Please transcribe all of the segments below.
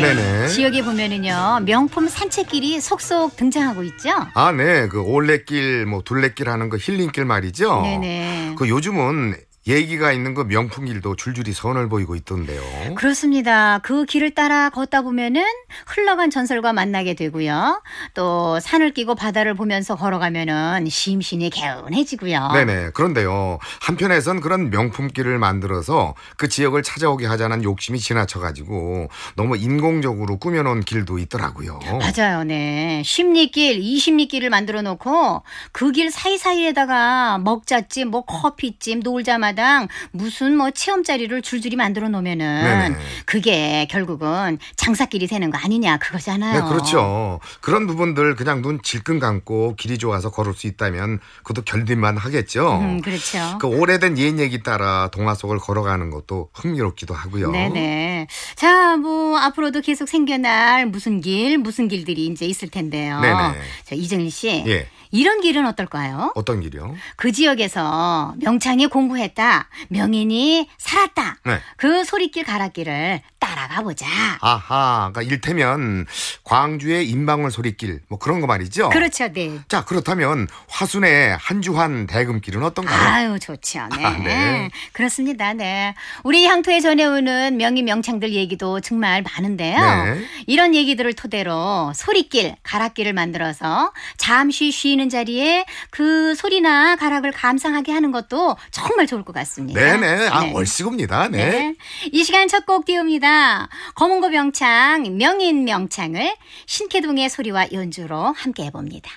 네네. 지역에 보면은요 명품 산책길이 속속 등장하고 있죠. 아, 네. 그 올레길, 뭐 둘레길 하는 그 힐링길 말이죠. 네네. 그 요즘은 얘기가 있는 그 명품길도 줄줄이 선을 보이고 있던데요. 그렇습니다. 그 길을 따라 걷다 보면은 흘러간 전설과 만나게 되고요. 또 산을 끼고 바다를 보면서 걸어가면은 심신이 개운해지고요. 네네. 그런데요. 한편에선 그런 명품길을 만들어서 그 지역을 찾아오게 하자는 욕심이 지나쳐가지고 너무 인공적으로 꾸며놓은 길도 있더라고요. 맞아요. 네. 십리길, 이십리길을 만들어 놓고 그 길 사이사이에다가 먹자집, 뭐 커피집, 놀자마자 마당 무슨 뭐 체험자리를 줄줄이 만들어 놓으면은 네네. 그게 결국은 장사끼리 새는 거 아니냐 그거잖아요. 네, 그렇죠. 그런 부분들 그냥 눈 질끈 감고 길이 좋아서 걸을 수 있다면 그것도 견딜만 하겠죠. 음, 그렇죠. 그 오래된 옛 얘기 따라 동화 속을 걸어가는 것도 흥미롭기도 하고요. 네네. 자, 뭐 앞으로도 계속 생겨날 무슨 길, 무슨 길들이 이제 있을 텐데요. 네네. 자, 이정일 씨. 예. 이런 길은 어떨까요? 어떤 길이요? 그 지역에서 명창이 공부했다, 명인이 살았다. 네. 그 소리길 가락길을 따라가 보자. 아하, 그러니까 일테면 광주의 인방울 소리길 뭐 그런 거 말이죠. 그렇죠, 네. 자 그렇다면 화순의 한주환 대금길은 어떤가요? 아유 좋죠, 네. 아, 네. 그렇습니다, 네. 우리 향토에 전해오는 명인 명창들 얘기도 정말 많은데요. 네. 이런 얘기들을 토대로 소리길 가락길을 만들어서 잠시 쉬는 보이는 자리에 그 소리나 가락을 감상하게 하는 것도 정말 좋을 것 같습니다. 네네. 아, 네. 얼씨굽니다. 네. 네. 이 시간 첫 곡 띄웁니다. 검은고 명창, 명인 명창을 신캐동의 소리와 연주로 함께 해봅니다.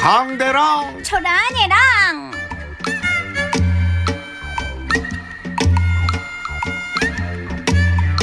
광대랑 초라이랑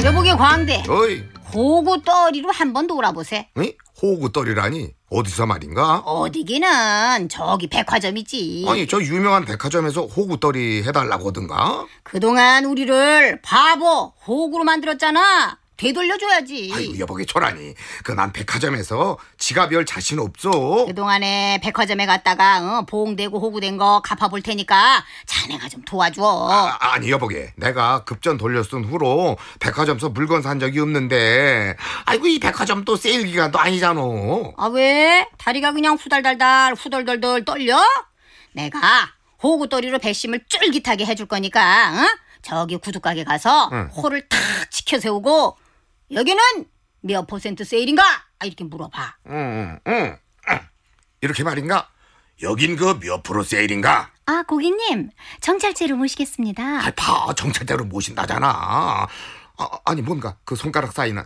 여보게 광대 어이 호구떨이로 한번 돌아보세. 응? 호구떨이라니? 어디서 말인가? 어디기는 저기 백화점이지. 아니 저 유명한 백화점에서 호구떨이 해달라고 하던가? 그동안 우리를 바보 호구로 만들었잖아. 되돌려줘야지. 아이고 여보게 초라니. 그난 백화점에서 지갑 열 자신 없어. 그동안에 백화점에 갔다가 어, 보험되고 호구된 거 갚아볼 테니까 자네가 좀 도와줘. 아, 아니 여보게 내가 급전 돌려쓴 후로 백화점서 물건 산 적이 없는데 아이고 이 백화점 또 세일 기간도 아니잖아. 아 왜? 다리가 그냥 후달달달 후덜덜덜 떨려? 내가 호구돌이로 배심을 쫄깃하게 해줄 거니까 어? 저기 구두가게 가서 응. 코를 탁 치켜 세우고 여기는 몇 퍼센트 세일인가? 아, 이렇게 물어봐. 응, 응. 아, 이렇게 말인가? 여긴 그 몇 프로 세일인가? 아, 고객님, 정찰제로 모시겠습니다. 아, 봐, 정찰제로 모신다잖아. 아, 니 뭔가 그 손가락 사이는.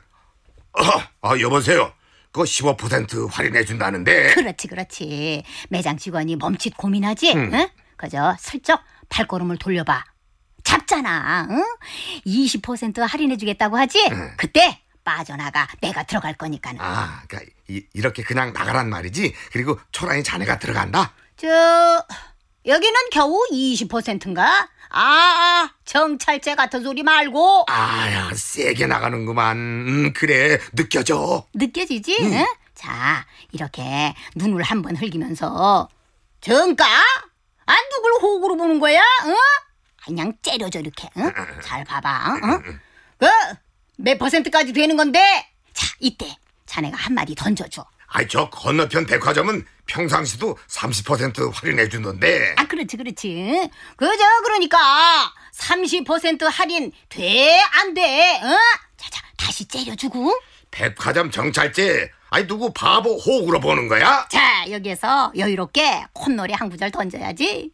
아, 여보세요. 그거 15% 할인해준다는데. 그렇지, 그렇지. 매장 직원이 멈칫 고민하지. 음. 응? 그저 슬쩍 발걸음을 돌려봐. 잡잖아. 응? 20% 할인해 주겠다고 하지? 응. 네. 그때 빠져나가. 내가 들어갈 거니까는. 아, 그러니까 이, 이렇게 그냥 나가란 말이지. 그리고 초라이 자네가 들어간다. 저 여기는 겨우 20%인가? 아, 정찰제 같은 소리 말고. 아야, 세게 나가는구만. 음, 그래, 느껴져. 느껴지지? 응. 음. 응? 자, 이렇게 눈을 한번 흘기면서 정가? 안 아, 누굴 호구로 보는 거야? 응? 그냥 째려줘 이렇게. 응? 잘 봐봐. 응? 그몇 어? 퍼센트까지 되는 건데? 자 이때 자네가 한 마디 던져줘. 아이 저 건너편 백화점은 평상시도 30% 할인해 주던데. 아 그렇지 그렇지. 그죠 그러니까 30% 할인 돼안 돼? 어? 자자 다시 째려주고. 백화점 정찰제 아니 누구 바보 호구로 보는 거야? 자 여기에서 여유롭게 콧노래 한 구절 던져야지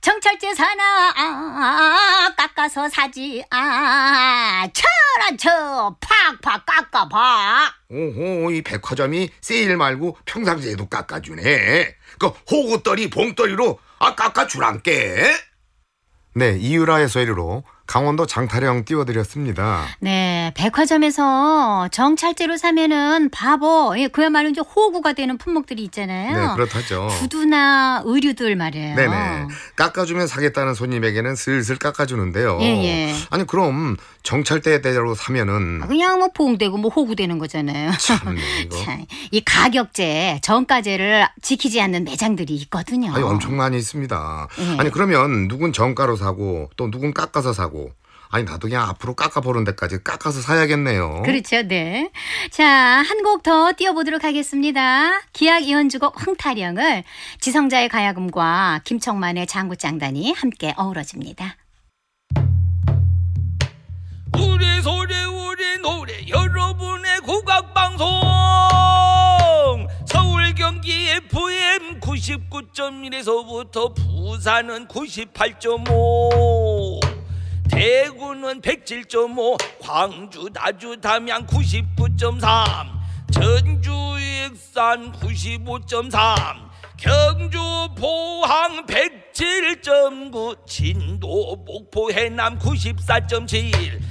정철제 사나 아, 아, 아, 아 깎아서 사지 아 철안쳐 팍팍 깎아봐 오호 이 백화점이 세일 말고 평상시에도 깎아주네 그 호구떨이 봉떨이로 아 깎아주란께 네 이유라의 소리로 강원도 장타령 띄워드렸습니다. 네, 백화점에서 정찰제로 사면은 바보, 예, 그야말로 이제 호구가 되는 품목들이 있잖아요. 네, 그렇다죠. 구두나 의류들 말이에요. 네네. 깎아주면 사겠다는 손님에게는 슬슬 깎아주는데요. 예, 예. 아니 그럼 정찰대대로 사면은 아, 그냥 뭐봉대고뭐 뭐 호구되는 거잖아요. 참 이거. 이 가격제, 정가제를 지키지 않는 매장들이 있거든요. 아니 엄청 많이 있습니다. 예. 아니 그러면 누군 정가로 사고 또 누군 깎아서 사고 아니 나도 그냥 앞으로 깎아보는 데까지 깎아서 사야겠네요. 그렇죠, 네. 자, 한 곡 더 띄워보도록 하겠습니다. 기악 이현주곡 황타령을 지성자의 가야금과 김청만의 장구장단이 함께 어우러집니다. 우리 소리 우리 노래 여러분의 국악방송 서울 경기 FM 99.1에서부터 부산은 98.5 대구는 107.5 광주 나주 담양 99.3 전주 익산 95.3 경주 포항 107.9 진도 목포 해남 94.7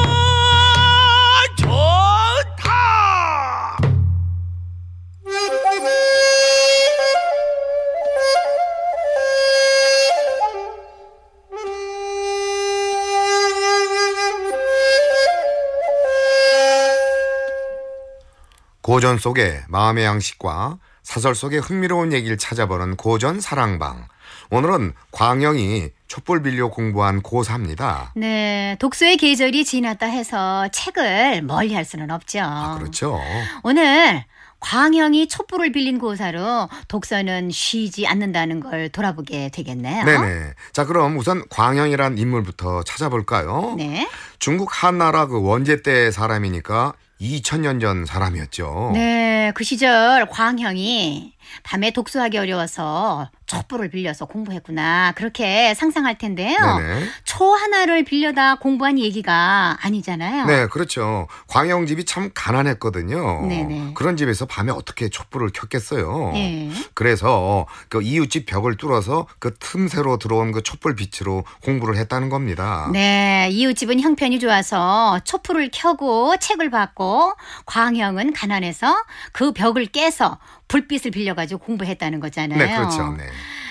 고전 속의 마음의 양식과 사설 속의 흥미로운 얘기를 찾아보는 고전 사랑방. 오늘은 광영이 촛불 빌려 공부한 고사입니다 네, 독서의 계절이 지났다 해서 책을 멀리 할 수는 없죠. 아, 그렇죠. 오늘 광영이 촛불을 빌린 고사로 독서는 쉬지 않는다는 걸 돌아보게 되겠네요. 네네. 자, 그럼 우선 광영이란 인물부터 찾아볼까요? 네. 중국 한나라 그 원제 때 사람이니까 2000년 전 사람이었죠. 네, 그 시절 광형이 밤에 독서하기 어려워서 촛불을 빌려서 공부했구나. 그렇게 상상할 텐데요. 네네. 초 하나를 빌려다 공부한 얘기가 아니잖아요. 네, 그렇죠. 광영 집이 참 가난했거든요. 네네. 그런 집에서 밤에 어떻게 촛불을 켰겠어요. 네. 그래서 그 이웃집 벽을 뚫어서 그 틈새로 들어온 그 촛불 빛으로 공부를 했다는 겁니다. 네, 이웃집은 형편이 좋아서 촛불을 켜고 책을 받고 광영은 가난해서 그 벽을 깨서 불빛을 빌려가지고 공부했다는 거잖아요. 네, 그렇죠. 네.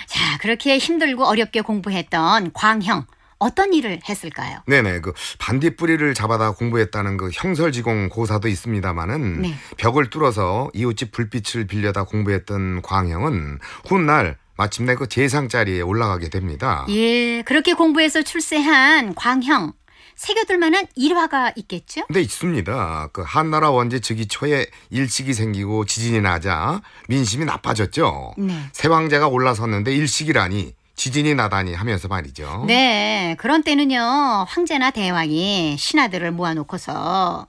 자, 그렇게 힘들고 어렵게 공부했던 광형. 어떤 일을 했을까요? 네네 네. 그 반딧불이를 잡아다 공부했다는 그 형설지공 고사도 있습니다마는 네. 벽을 뚫어서 이웃집 불빛을 빌려다 공부했던 광형은 훗날 마침내 그 재상 자리에 올라가게 됩니다. 예, 그렇게 공부해서 출세한 광형 새겨둘 만한 일화가 있겠죠? 네, 있습니다. 그 한나라 원제 즉위 초에 일식이 생기고 지진이 나자 민심이 나빠졌죠. 네. 새 황제가 올라섰는데 일식이라니 지진이 나다니 하면서 말이죠. 네, 그런 때는요 황제나 대왕이 신하들을 모아놓고서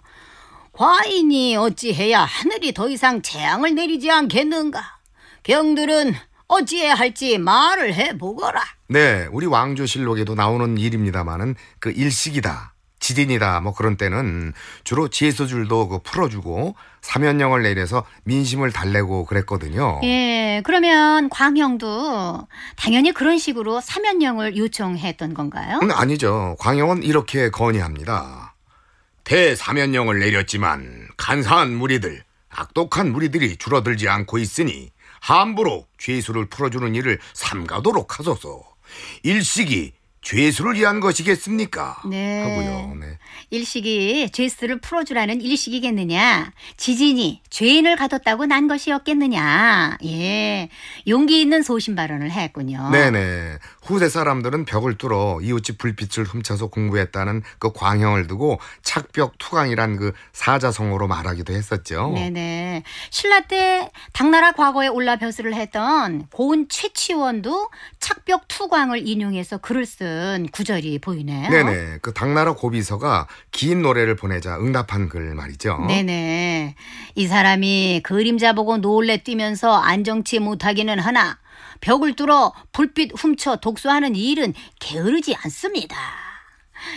과인이 어찌해야 하늘이 더 이상 재앙을 내리지 않겠는가? 경들은 어찌해야 할지 말을 해보거라. 네, 우리 왕조실록에도 나오는 일입니다마는 그 일식이다. 지진이다 뭐 그런 때는 주로 제소줄도 그 풀어주고 사면령을 내려서 민심을 달래고 그랬거든요. 예, 그러면 광형도 당연히 그런 식으로 사면령을 요청했던 건가요? 음, 아니죠. 광형은 이렇게 건의합니다. 대사면령을 내렸지만 간사한 무리들, 악독한 무리들이 줄어들지 않고 있으니 함부로 죄수를 풀어주는 일을 삼가도록 하소서. 일식이 죄수를 위한 것이겠습니까? 네. 하고요. 네. 일식이 죄수를 풀어주라는 일식이겠느냐? 지진이 죄인을 가뒀다고 난 것이었겠느냐? 예. 용기 있는 소신 발언을 했군요. 네네. 후세 사람들은 벽을 뚫어 이웃집 불빛을 훔쳐서 공부했다는 그 광형을 두고 착벽 투강이란 그 사자성어로 말하기도 했었죠. 네네. 신라 때 당나라 과거에 올라 벼슬을 했던 고은 최치원도 착벽 투광을 인용해서 글을 쓴 같은 구절이 보이네요. 네네. 그 당나라 고비서가 긴 노래를 보내자 응답한 글 말이죠. 네네. 이 사람이 그림자 보고 놀래 뛰면서 안정치 못하기는 하나 벽을 뚫어 불빛 훔쳐 독소하는 일은 게으르지 않습니다.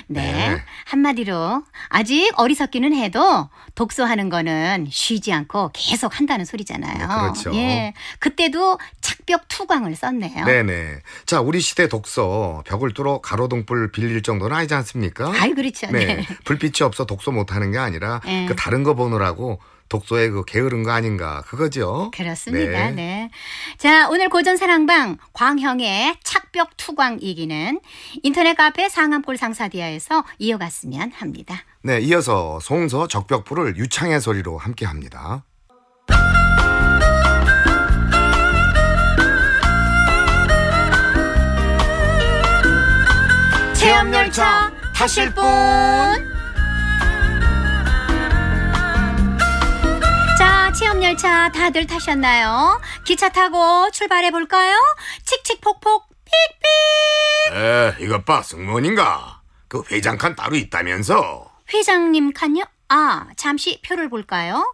네. 네. 한마디로 아직 어리석기는 해도 독서하는 거는 쉬지 않고 계속 한다는 소리잖아요. 네, 그렇죠. 예. 그때도 착벽 투광을 썼네요. 네네. 자, 우리 시대 독서 벽을 뚫어 가로등불 빌릴 정도는 아니지 않습니까? 아이, 그렇죠. 네. 네. 불빛이 없어 독서 못하는 게 아니라 예. 그 다른 거 보느라고 독서에그 게으른 거 아닌가 그거죠. 그렇습니다. 네. 네. 자 오늘 고전 사랑방 광형의 착벽 투광 이기는 인터넷 카페 상암골 상사디아에서 이어갔으면 합니다. 네 이어서 송서 적벽부를 유창의 소리로 함께합니다. 체험열차 타실 분 체험열차 다들 타셨나요? 기차 타고 출발해볼까요? 칙칙폭폭 삑삑 에 이것 봐 승무원인가? 그 회장 칸 따로 있다면서 회장님 칸요? 아 잠시 표를 볼까요?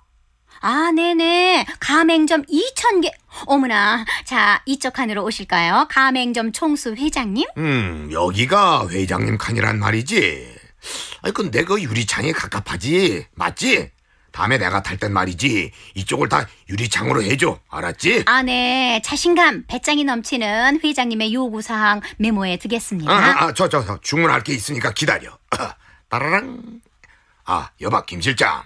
아, 네네. 가맹점 2,000개. 어머나. 자, 이쪽 칸으로 오실까요? 가맹점 총수 회장님? 음, 여기가 회장님 칸이란 말이지. 아니, 근데 그 유리창에 갑갑하지. 맞지? 다음에 내가 탈 땐 말이지 이쪽을 다 유리창으로 해줘 알았지? 아네 자신감 배짱이 넘치는 회장님의 요구사항 메모에 두겠습니다 아 저저 아, 아, 아 저, 주문할 게 있으니까 기다려 따라랑 아 여박 김 실장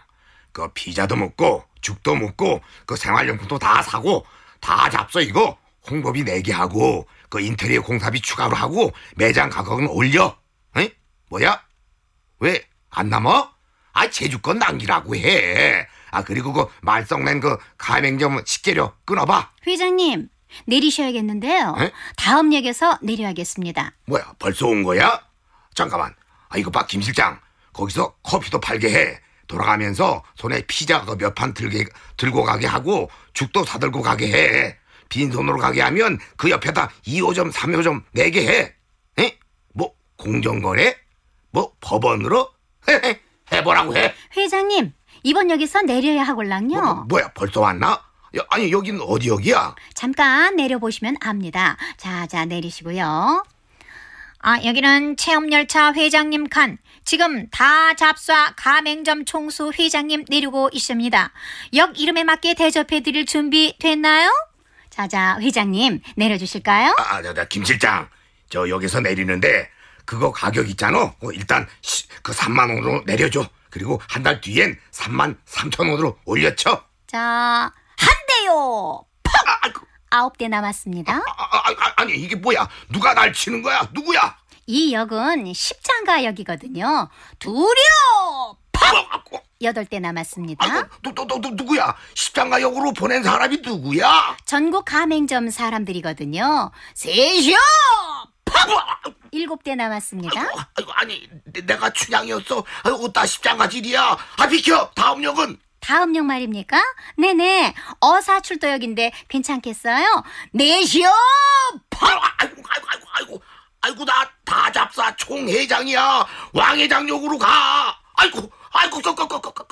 그 피자도 먹고 죽도 먹고 그 생활용품도 다 사고 다 잡서 이거 홍보비 내게 네 하고 그 인테리어 공사비 추가로 하고 매장 가격은 올려 에? 뭐야? 왜안 남아? 아 제주 권 남기라고 해. 아 그리고 그 말썽낸 그 가맹점 식재료 끊어봐. 회장님 내리셔야겠는데요. 에? 다음 역에서 내려야겠습니다. 뭐야 벌써 온 거야? 잠깐만. 아 이거 봐 김 실장 거기서 커피도 팔게 해. 돌아가면서 손에 피자 그 몇판들고 가게 하고 죽도 사들고 가게 해. 빈손으로 가게 하면 그 옆에다 2호점, 3호점 내게 해. 에? 뭐 공정거래? 뭐 법원으로? 헤헤. 해보라고 해? 회장님, 이번 여기서 내려야 하골랑요. 뭐, 뭐, 뭐야, 벌써 왔나? 야, 아니, 여긴 어디 여기야 잠깐 내려보시면 압니다. 자, 자, 내리시고요. 아, 여기는 체험열차 회장님 칸. 지금 다 잡사 수 가맹점 총수 회장님 내리고 있습니다. 역 이름에 맞게 대접해드릴 준비 됐나요? 자자, 회장님 내려주실까요? 아, 저, 아, 자김 실장. 저 여기서 내리는데 그거 가격 있잖아. 어, 일단 시, 그 3만 원으로 내려줘. 그리고 한 달 뒤엔 3만 3천 원으로 올려쳐. 자, 한 대요. 팍! 아, 아이고. 아홉 대 남았습니다. 아, 아, 아, 아 니 이게 뭐야? 누가 날 치는 거야? 누구야? 이 역은 십장가 역이거든요. 두려! 팍! 어, 어, 어. 여덟 대 남았습니다. 또또또 아, 또 누구야? 십장가 역으로 보낸 사람이 누구야? 전국 가맹점 사람들이거든요. 세시오! 바보! 일곱 대 남았습니다. 아이고, 아이고, 아니 내가 춘향이었어. 웃다 십장가지 일이야. 아 비켜. 다음 역은 다음 역 말입니까? 네네 어사 출도역인데 괜찮겠어요? 네시요. 바로 아, 아이고 아이고 아이고 아이고 아이고 나 다잡사 총회장이야. 왕회장 역으로 가. 아이고 아이고 꺼꺼꺼꺼꺼.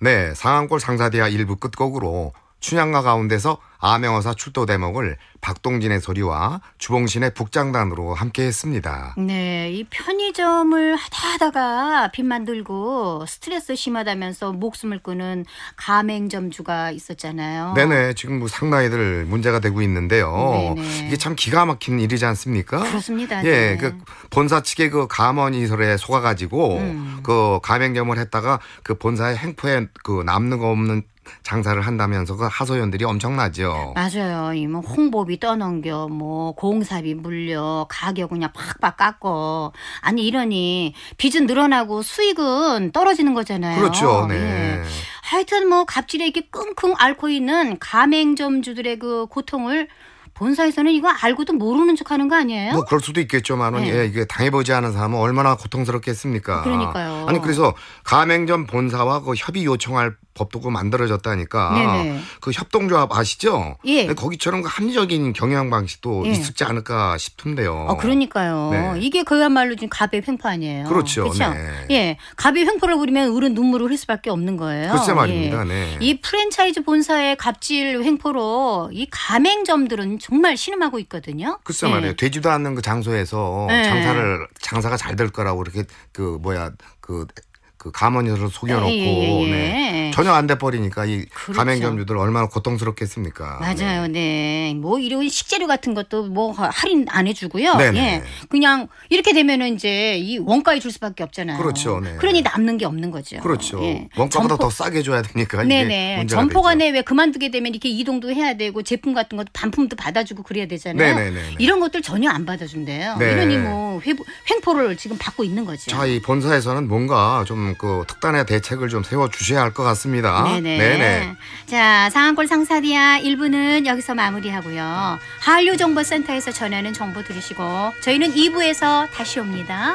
네 상암골 상사대야 일부 끝곡으로 춘향가 가운데서 아명어사 출도 대목을 박동진의 소리와 주봉신의 북장단으로 함께 했습니다. 네, 이 편의점을 하다 하다가 빚만 들고 스트레스 심하다면서 목숨을 끊은 가맹점주가 있었잖아요. 네네, 지금 뭐 상당히들 문제가 되고 있는데요. 네네. 이게 참 기가 막힌 일이지 않습니까? 그렇습니다. 예, 네. 그 본사 측의 그 감언이설에 속아가지고 음. 그 가맹점을 했다가 그 본사의 행포에 그 남는 거 없는 장사를 한다면서 그 하소연들이 엄청나죠. 맞아요. 이 뭐 홍보비 떠넘겨, 뭐 공사비 물려, 가격 그냥 팍팍 깎어. 아니 이러니 빚은 늘어나고 수익은 떨어지는 거잖아요. 그렇죠. 네. 예. 하여튼 뭐 갑질에 이렇게 끙끙 앓고 있는 가맹점주들의 그 고통을 본사에서는 이거 알고도 모르는 척 하는 거 아니에요? 뭐 그럴 수도 있겠죠. 만은 네. 예, 이게 당해보지 않은 사람은 얼마나 고통스럽겠습니까. 그러니까요. 아니 그래서 가맹점 본사와 그 협의 요청할 법도 그 만들어졌다니까. 네네. 그 협동조합 아시죠? 예. 거기처럼 그 합리적인 경영 방식도 예. 있을지 않을까 싶은데요. 아, 그러니까요. 네. 이게 그야말로 지금 갑의 횡포 아니에요. 그렇죠. 네. 예. 갑의 횡포를부리면 우는 눈물을 흘릴 수밖에 없는 거예요. 글쎄 말입니다. 예. 네. 이 프랜차이즈 본사의 갑질 횡포로 이 가맹점들은 정말 신음하고 있거든요. 글쎄 말이에요. 네. 되지도 않는 그 장소에서 네. 장사를 장사가 잘 될 거라고 이렇게 그 뭐야 그 그가문으로 속여놓고 예 예, 예, 예, 네. 전혀 안 돼 버리니까 이 그렇죠. 가맹점주들 얼마나 고통스럽겠습니까. 맞아요, 네. 네. 뭐 이런 식재료 같은 것도 뭐 할인 안 해주고요. 네네. 네. 예, 그냥 이렇게 되면은 이제 이 원가에 줄 수밖에 없잖아요. 그렇죠. 네. 그러니 남는 게 없는 거죠. 그렇죠. 예. 원가보다 더 싸게 줘야 되니까. 네네. 점포간에 네, 왜 그만두게 되면 이렇게 이동도 해야 되고 제품 같은 것도 반품도 받아주고 그래야 되잖아요. 네네네. 이런 것들 전혀 안 받아준대요. 네. 이러니 뭐 횡포를 지금 받고 있는 거죠. 자, 이 본사에서는 뭔가 좀그 특단의 대책을 좀 세워 주셔야 할 것 같습니다. 네네. 네네. 자, 상한골 상사디아 1부는 여기서 마무리하고요. 한류 정보센터에서 전하는 정보 들으시고 저희는 2부에서 다시 옵니다.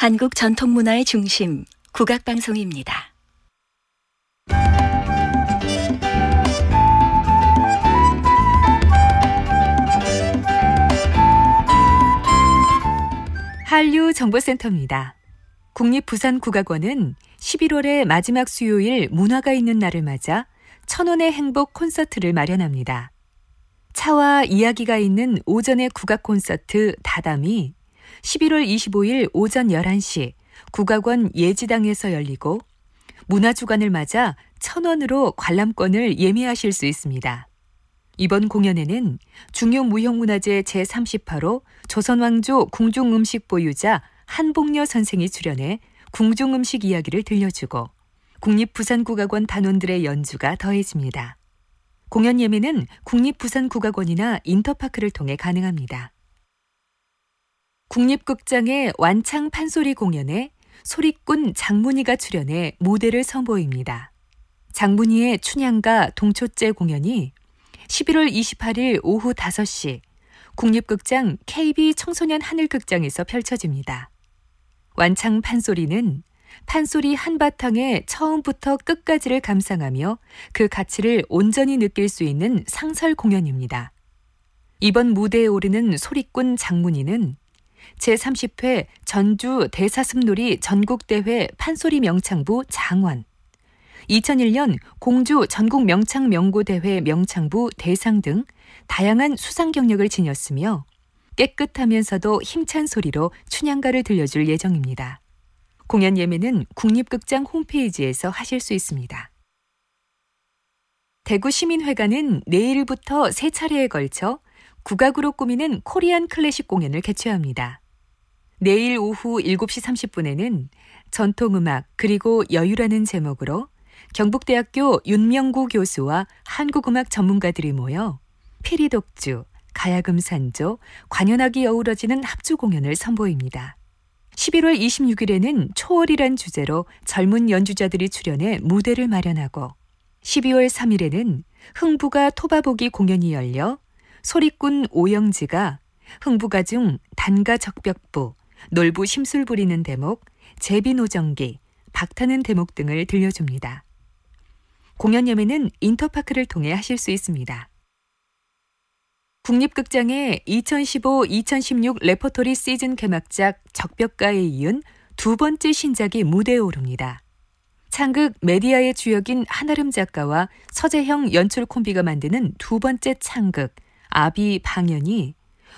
한국 전통 문화의 중심 국악 방송입니다. 한류 정보센터입니다. 국립부산국악원은 11월의 마지막 수요일 문화가 있는 날을 맞아 천원의 행복 콘서트를 마련합니다. 차와 이야기가 있는 오전의 국악 콘서트 다담이 11월 25일 오전 11시 국악원 예지당에서 열리고 문화주간을 맞아 천원으로 관람권을 예매하실 수 있습니다. 이번 공연에는 중요무형문화재 제38호 조선왕조 궁중음식 보유자 한복녀 선생이 출연해 궁중음식 이야기를 들려주고 국립부산국악원 단원들의 연주가 더해집니다. 공연 예매는 국립부산국악원이나 인터파크를 통해 가능합니다. 국립극장의 완창 판소리 공연에 소리꾼 장문희가 출연해 무대를 선보입니다. 장문희의 춘향가 동초제 공연이 11월 28일 오후 5시 국립극장 KB 청소년 하늘극장에서 펼쳐집니다. 완창 판소리는 판소리 한바탕에 처음부터 끝까지를 감상하며 그 가치를 온전히 느낄 수 있는 상설 공연입니다. 이번 무대에 오르는 소리꾼 장문희는 제30회 전주 대사슴놀이 전국대회 판소리 명창부 장원 2001년 공주 전국 명창 명고대회 명창부 대상 등 다양한 수상 경력을 지녔으며 깨끗하면서도 힘찬 소리로 춘향가를 들려줄 예정입니다. 공연 예매는 국립극장 홈페이지에서 하실 수 있습니다. 대구 시민회관은 내일부터 세 차례에 걸쳐 국악으로 꾸미는 코리안 클래식 공연을 개최합니다. 내일 오후 7시 30분에는 전통음악 그리고 여유라는 제목으로 경북대학교 윤명구 교수와 한국음악 전문가들이 모여 피리독주, 가야금산조, 관현악이 어우러지는 합주 공연을 선보입니다. 11월 26일에는 초월이란 주제로 젊은 연주자들이 출연해 무대를 마련하고 12월 3일에는 흥부가 토바보기 공연이 열려 소리꾼 오영지가 흥부가 중 단가 적벽부, 놀부 심술 부리는 대목, 제비노정기, 박타는 대목 등을 들려줍니다. 공연 예매는 인터파크를 통해 하실 수 있습니다. 국립극장의 2015-2016 레퍼토리 시즌 개막작 적벽가에 이은 두 번째 신작이 무대에 오릅니다. 창극 메디아의 주역인 한아름 작가와 서재형 연출 콤비가 만드는 두 번째 창극 아비 방연이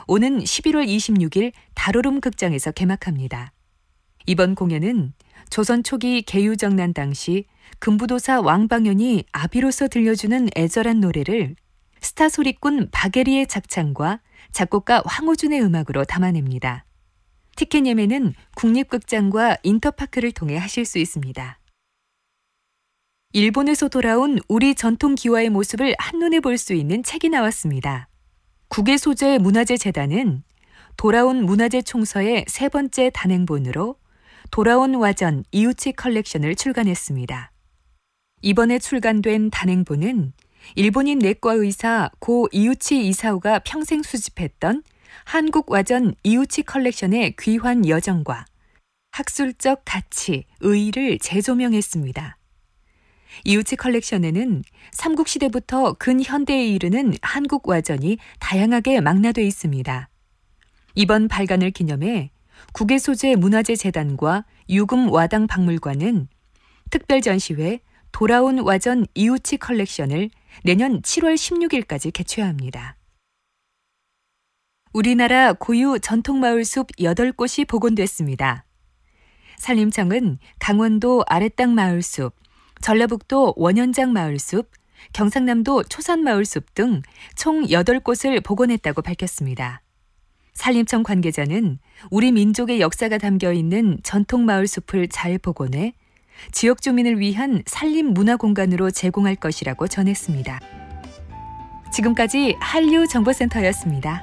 오는 11월 26일 다로름 극장에서 개막합니다. 이번 공연은 조선 초기 개유정난 당시 금부도사 왕방연이 아비로서 들려주는 애절한 노래를 스타 소리꾼 박예리의 작창과 작곡가 황호준의 음악으로 담아냅니다. 티켓 예매는 국립극장과 인터파크를 통해 하실 수 있습니다. 일본에서 돌아온 우리 전통 기와의 모습을 한눈에 볼 수 있는 책이 나왔습니다. 국외소재 문화재재단은 돌아온 문화재 총서의 세 번째 단행본으로 돌아온 와전 이우치 컬렉션을 출간했습니다. 이번에 출간된 단행본은 일본인 내과 의사 고 이우치 이사오가 평생 수집했던 한국 와전 이우치 컬렉션의 귀환 여정과 학술적 가치, 의의를 재조명했습니다. 이우치 컬렉션에는 삼국시대부터 근현대에 이르는 한국 와전이 다양하게 망라돼 있습니다. 이번 발간을 기념해 국외소재 문화재재단과 유금와당 박물관은 특별 전시회 돌아온 와전 이우치 컬렉션을 내년 7월 16일까지 개최합니다. 우리나라 고유 전통마을숲 8곳이 복원됐습니다. 산림청은 강원도 아래땅 마을숲, 전라북도 원현장 마을숲, 경상남도 초산마을숲 등 총 8곳을 복원했다고 밝혔습니다. 산림청 관계자는 우리 민족의 역사가 담겨 있는 전통 마을 숲을 잘 복원해 지역 주민을 위한 산림 문화 공간으로 제공할 것이라고 전했습니다. 지금까지 한류 정보센터였습니다.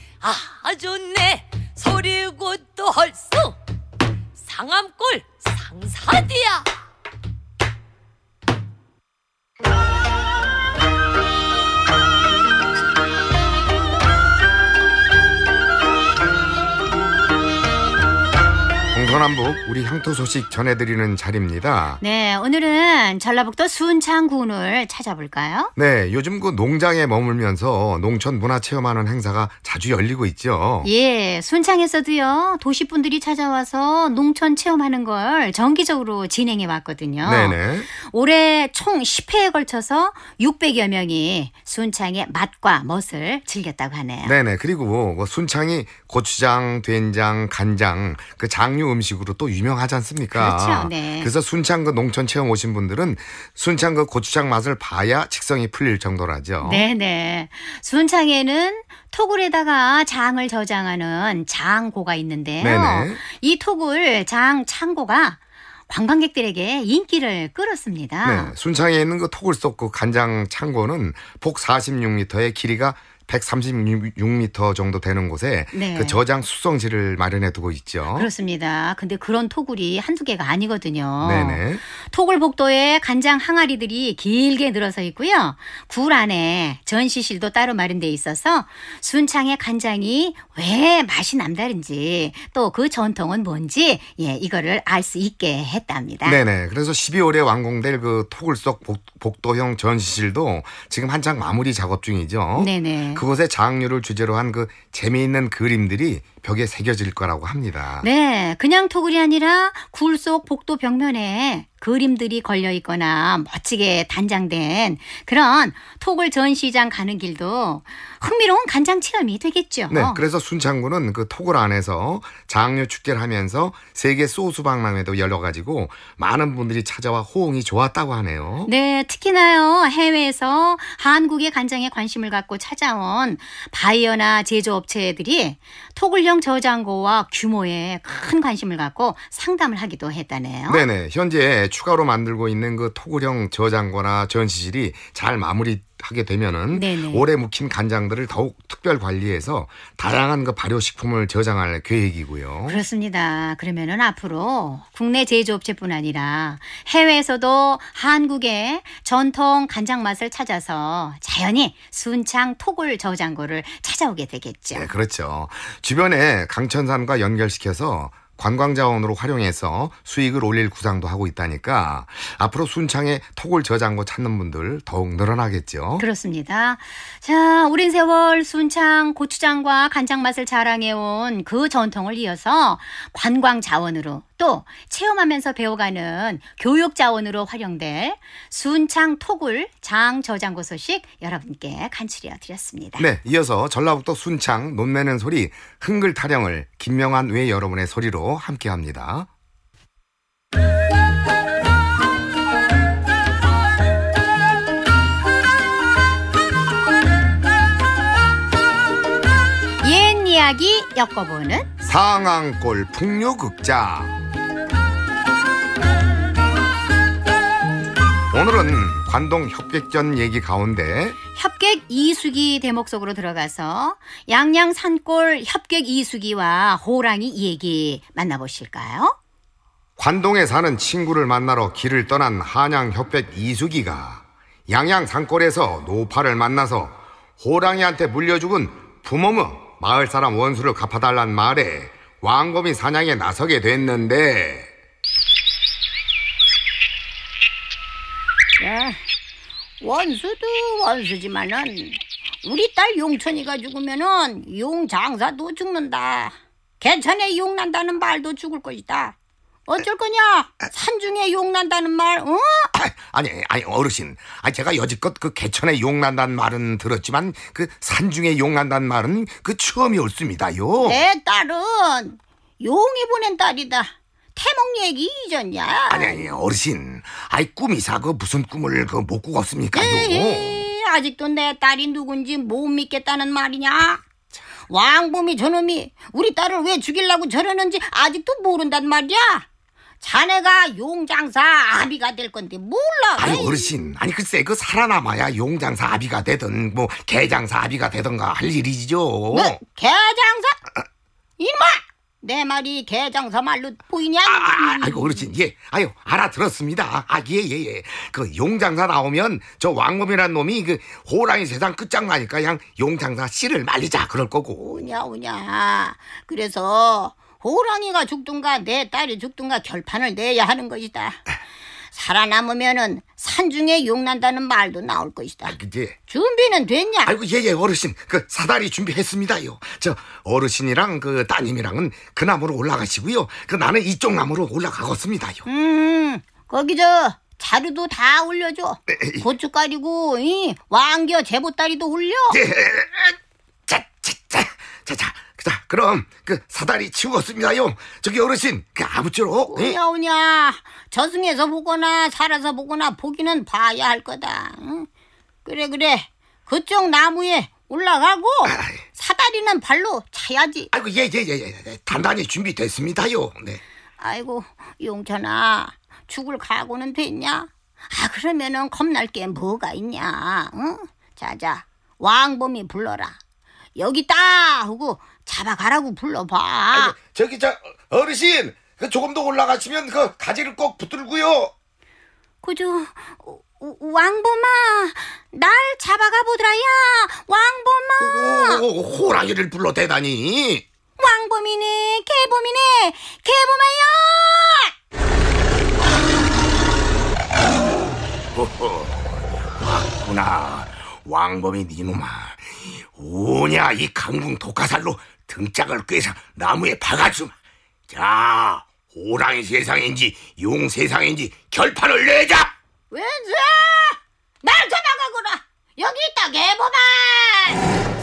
아 좋네 소리고또 헐수 상암골 상사디야 동서남북 우리 향토 소식 전해드리는 자리입니다. 네, 오늘은 전라북도 순창군을 찾아볼까요? 네, 요즘 그 농장에 머물면서 농촌 문화 체험하는 행사가 자주 열리고 있죠. 예, 순창에서도요 도시 분들이 찾아와서 농촌 체험하는 걸 정기적으로 진행해 왔거든요. 네 올해 총 10회에 걸쳐서 600여 명이 순창의 맛과 멋을 즐겼다고 하네요. 네네. 그리고 뭐 순창이 고추장, 된장, 간장, 그 장류 음식 음식으로 또 유명하지 않습니까? 그렇죠. 네. 그래서 순창그 농촌 체험 오신 분들은 순창그 고추장 맛을 봐야 직성이 풀릴 정도라죠. 네네. 네. 순창에는 토굴에다가 장을 저장하는 장고가 있는데요. 네네. 네. 이 토굴 장 창고가 관광객들에게 인기를 끌었습니다. 네, 순창에 있는 그 토굴 속 그 간장 창고는 폭 46m의 길이가 136m 정도 되는 곳에 네. 그 저장 수성지를 마련해 두고 있죠. 그렇습니다. 근데 그런 토굴이 한두 개가 아니거든요. 네네. 토굴 복도에 간장 항아리들이 길게 늘어서 있고요. 굴 안에 전시실도 따로 마련돼 있어서 순창의 간장이 왜 맛이 남다른지 또 그 전통은 뭔지 예, 이거를 알 수 있게 했답니다. 네네. 그래서 12월에 완공될 그 토굴 속 복, 도형 전시실도 지금 한창 마무리 작업 중이죠. 네네. 그곳의 장류를 주제로 한 그 재미있는 그림들이 벽에 새겨질 거라고 합니다. 네, 그냥 토굴이 아니라 굴 속 복도 벽면에 그림들이 걸려 있거나 멋지게 단장된 그런 토굴 전시장 가는 길도 흥미로운 간장 체험이 되겠죠. 네, 그래서 순창군은 그토굴 안에서 장류 축제를 하면서 세계 소수 박람회도 열려가지고 많은 분들이 찾아와 호응이 좋았다고 하네요. 네, 특히나요 해외에서 한국의 간장에 관심을 갖고 찾아온 바이어나 제조업체들이 토굴형 저장고와 규모에 큰 관심을 갖고 상담을 하기도 했다네요. 네네. 현재 추가로 만들고 있는 그 토굴형 저장고나 전시실이 잘 마무리 하게 되면은 네네. 오래 묵힌 간장들을 더욱 특별 관리해서 다양한 그 발효 식품을 저장할 계획이고요. 그렇습니다. 그러면은 앞으로 국내 제조업체뿐 아니라 해외에서도 한국의 전통 간장 맛을 찾아서 자연히 순창 토굴 저장고를 찾아오게 되겠죠. 네, 그렇죠. 주변에 강천산과 연결시켜서 관광 자원으로 활용해서 수익을 올릴 구상도 하고 있다니까 앞으로 순창에 토굴 저장고 찾는 분들 더욱 늘어나겠죠. 그렇습니다. 자, 오랜 세월 순창 고추장과 간장 맛을 자랑해온 그 전통을 이어서 관광 자원으로 또 체험하면서 배워가는 교육 자원으로 활용될 순창 토굴 장 저장고 소식 여러분께 간추려 드렸습니다. 네, 이어서 전라북도 순창 논매는 소리 흥글 타령을 김명환 외 여러분의 소리로 함께합니다. 옛 이야기 엮어보는 상황골 풍류극장. 오늘은 관동 협객전 얘기 가운데 협객 이수기 대목 속으로 들어가서 양양 산골 협객 이수기와 호랑이 얘기 만나보실까요? 관동에 사는 친구를 만나러 길을 떠난 한양 협객 이수기가 양양 산골에서 노파를 만나서 호랑이한테 물려 죽은 부모무 마을 사람 원수를 갚아달란 말에 왕검이 사냥에 나서게 됐는데 원수도 원수지만은 우리 딸 용천이가 죽으면은 용장사도 죽는다. 개천에 용 난다는 말도 죽을 것이다. 어쩔 거냐? 산중에 용 난다는 말, 어? 아니, 아니 어르신, 아니 제가 여지껏 그 개천에 용 난다는 말은 들었지만 그 산중에 용 난다는 말은 그처음이옳습니다요내 딸은 용이 보낸 딸이다. 태몽 얘기 잊었냐? 아니 아니 어르신, 아이 꿈이사 그 무슨 꿈을 그못 꾸었습니까요? 예, 예. 아직도 내 딸이 누군지 못 믿겠다는 말이냐? 왕범이 저놈이 우리 딸을 왜 죽이려고 저러는지 아직도 모른단 말이야. 자네가 용장사 아비가 될 건데 몰라. 아니 어르신, 아니 글쎄 그 살아남아야 용장사 아비가 되든 뭐 개장사 아비가 되든가 할 일이죠. 뭐 개장사? 어. 이마 내 말이 개장사 말로 보이냐? 아, 아, 아 이고 그렇지. 예. 아유, 알아들었습니다. 아, 예, 예, 예. 그 용장사 나오면 저 왕범이란 놈이 그 호랑이 세상 끝장나니까 그냥 용장사 씨를 말리자 그럴 거고. 오냐, 오냐. 그래서 호랑이가 죽든가 내 딸이 죽든가 결판을 내야 하는 것이다. 살아남으면은 산중에 용난다는 말도 나올 것이다. 아, 예. 준비는 됐냐? 아이고 예예 예, 어르신 그 사다리 준비했습니다요. 저 어르신이랑 그 따님이랑은 그 나무로 올라가시고요. 그 나는 이쪽 나무로 올라가겠습니다요. 음 거기 저 자루도 다 올려줘. 네, 예, 고춧가리고 이 왕겨 제보다리도 올려. 자자자자자. 예. 그럼 그 사다리 치우었습니다요. 저기 어르신 그 아무쪼록 네? 오냐 오냐 저승에서 보거나 살아서 보거나 보기는 봐야 할 거다. 응? 그래 그래 그쪽 나무에 올라가고 아이. 사다리는 발로 차야지. 아이고 예예예예 예 예, 예, 예. 단단히 준비됐습니다요. 네. 아이고 용천아 죽을 각오는 됐냐? 아 그러면은 겁날 게 뭐가 있냐? 응? 자자 왕범이 불러라. 여기 다 하고 잡아가라고 불러봐. 아니, 그, 저기 저 어르신 그 조금 더 올라가시면 그 가지를 꼭 붙들고요. 그저 어, 어, 왕보마 날 잡아가 보더라야 왕보마 호랑이를 불러대다니 왕보미네 개보미네 개보마야 호호 왔구나 왕보미 니놈아 오냐 이 강궁 독화살로 등짝을 꿰서 나무에 박아주마. 자, 호랑이 세상인지 용 세상인지 결판을 내자. 왠지 날 잡아가거라. 여기 있다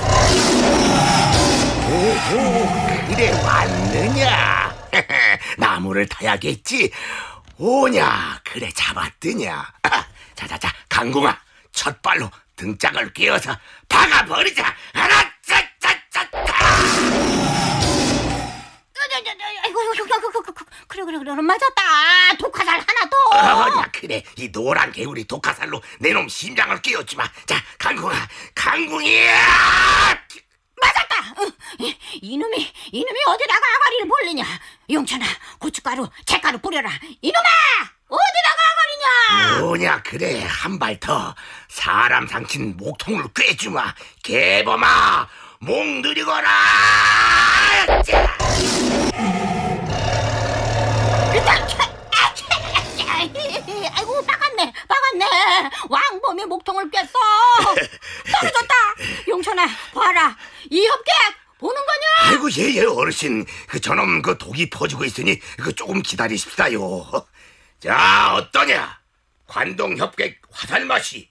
개보만. 오호, 이래 왔느냐? 나무를 타야겠지. 오냐, 그래 잡았더냐. 자자자, 강공아첫 발로 등짝을 꿰어서 박아버리자. 알았? 그래 그래 그래 맞았다 독화살 하나 더야 그래 이 노란 개울이 독화살로 내놈 심장을 깨웠지마 자 강궁아 강궁이 맞았다 응. 이놈이 이놈이 어디다가 아가리를 벌리냐 용천아 고춧가루 잿가루 뿌려라 이놈아 어디다가 아가리냐 뭐냐 그래 한 발더 사람 상친 목통을 꿰주마 개범아 몸들이거라 아, 아이고 박았네 박았네 왕범이 목통을 깼어 떨어졌다 용천아 봐라 이 협객 보는 거냐 아이고 예예 예, 어르신 그 저놈 그 독이 퍼지고 있으니 그 조금 기다리십시다요 자 어떠냐 관동 협객 화살맛이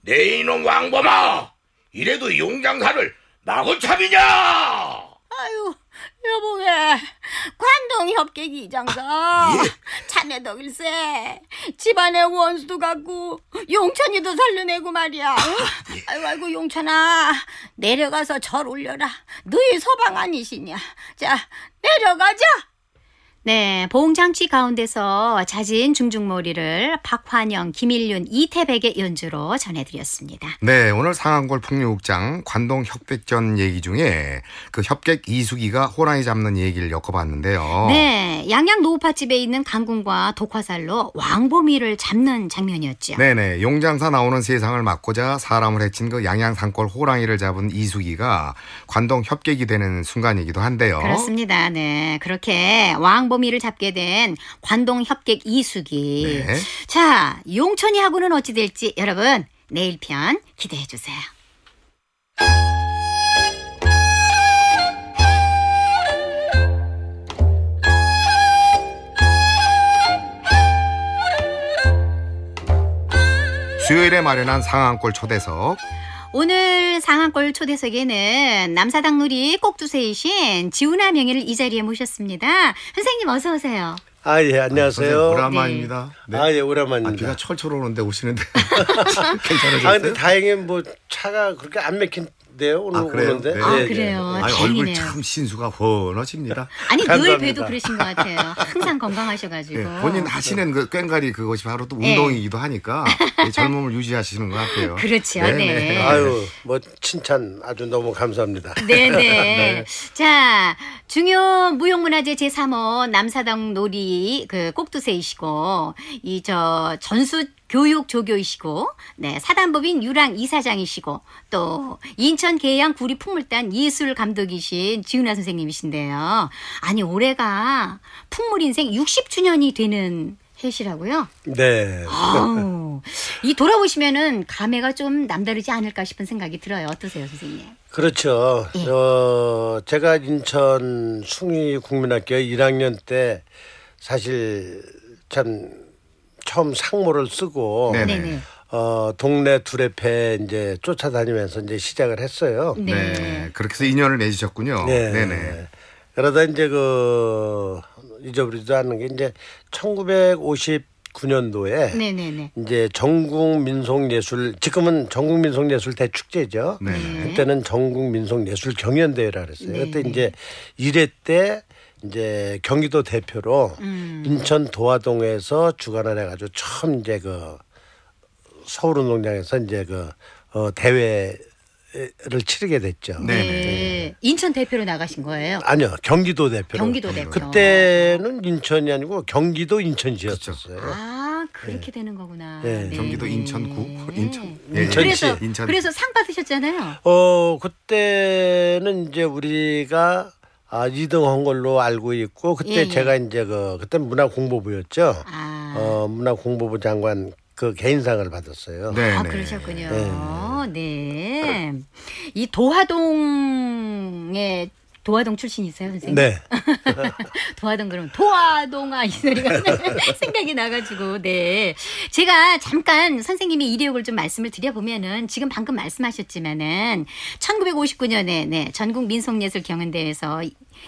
내 이놈 왕범아 이래도 용장사를 나 혼참이냐? 아유, 여보 게 관동협계 기장사 예? 자네 덕일세 집안에 원수도 갖고 용천이도 살려내고 말이야 어? 예. 아이고 아이고 용천아 내려가서 절 올려라 너희 서방 아니시냐 자 내려가자 네, 보홍장치 가운데서 자진 중중몰리를 박환영, 김일륜, 이태백의 연주로 전해드렸습니다. 네, 오늘 상암골 풍류극장 관동 협백전 얘기 중에 그 협객 이수기가 호랑이 잡는 얘기를 엮어봤는데요. 네, 양양 노우파집에 있는 강군과 독화살로 왕보미를 잡는 장면이었죠. 네네, 용장사 나오는 세상을 막고자 사람을 해친 그 양양 산골 호랑이를 잡은 이수기가 관동 협객이 되는 순간이기도 한데요. 그렇습니다. 네, 그렇게 왕보 범위을 잡게 된 관동 협객 이수기. 네. 자, 용천이 하고는 어찌 될지 여러분 내일 편 기대해 주세요. 수요일에 마련한 상한골 초대석 오늘 상한골 초대석에는 남사당놀이 꼭두새이신 지훈아 명예를 이 자리에 모셨습니다. 선생님 어서 오세요. 아 예 안녕하세요. 아, 오라만입니다. 네. 아예 오라만입니다. 아, 비가 철철 오는데 오시는데 괜찮으세요? 아 근데 다행히 뭐 차가 그렇게 안 맥힌 돼요 오늘 아, 오는데. 네. 아, 아 예, 예. 그래요. 아니, 얼굴 참 신수가 훤하십니다. 아니 늘 감사합니다. 봬도 그러신 것 같아요. 항상 건강하셔가지고. 네, 본인 하시는 그 꽹가리 그것이 바로 또 운동이기도 하니까 네, 젊음을 유지하시는 것 같아요. 그렇죠. 네, 네. 네. 아유 뭐 칭찬 아주 너무 감사합니다. 네네. 네. 네. 자 네. 중요 무형문화재 제3호 남사당 놀이 그 꼭두새이시고 이 저 전수 교육 조교이시고 네, 사단법인 유랑 이사장이시고 또 인천 계양 구리 풍물단 예술 감독이신 지은아 선생님이신데요. 아니 올해가 풍물 인생 60주년이 되는 해시라고요? 네. 이 돌아보시면은 감회가 좀 남다르지 않을까 싶은 생각이 들어요. 어떠세요, 선생님? 그렇죠. 예. 어, 제가 인천 숭의 국민학교 1학년 때 사실 참 처음 상모를 쓰고 네네. 네, 네. 어, 동네 두레패 이제 쫓아다니면서 이제 시작을 했어요. 네. 네. 그렇게 해서 인연을 맺으셨군요. 네. 네네. 그러다 이제 그 잊어버리지도 않는 게 이제 1959년도에 네네네. 이제 전국민속예술 지금은 전국민속예술대축제죠. 네. 그때는 전국민속예술경연대회라 그랬어요. 그때 이제 1회 때 이제 경기도 대표로 음. 인천 도화동에서 주관을 해가지고 처음 이제 그 서울 운동장에서 이제 그 어, 대회 를 치르게 됐죠. 네. 네. 인천 대표로 나가신 거예요? 아니요, 경기도 대표로. 경기도 네. 대표. 그때는 인천이 아니고 경기도 인천시였었어요. 아, 그렇게 네. 되는 거구나. 네. 네. 경기도 인천구, 네. 인천, 인천시. 그래서, 인천. 그래서 상 받으셨잖아요. 어, 그때는 이제 우리가 아, 2등한 걸로 알고 있고 그때 예, 예. 제가 이제 그 그때 문화공보부였죠. 아. 어, 문화공보부 장관 그 개인상을 받았어요. 네. 아, 네. 그러셨군요. 네. 네. 이 도화동에 도화동 출신이세요, 선생님? 네. 도화동 그럼 도화동아 이 소리가 생각이 나가지고 네. 제가 잠깐 선생님이 이력을 좀 말씀을 드려보면은 지금 방금 말씀하셨지만은 1959년에 네 전국 민속예술 경연대회에서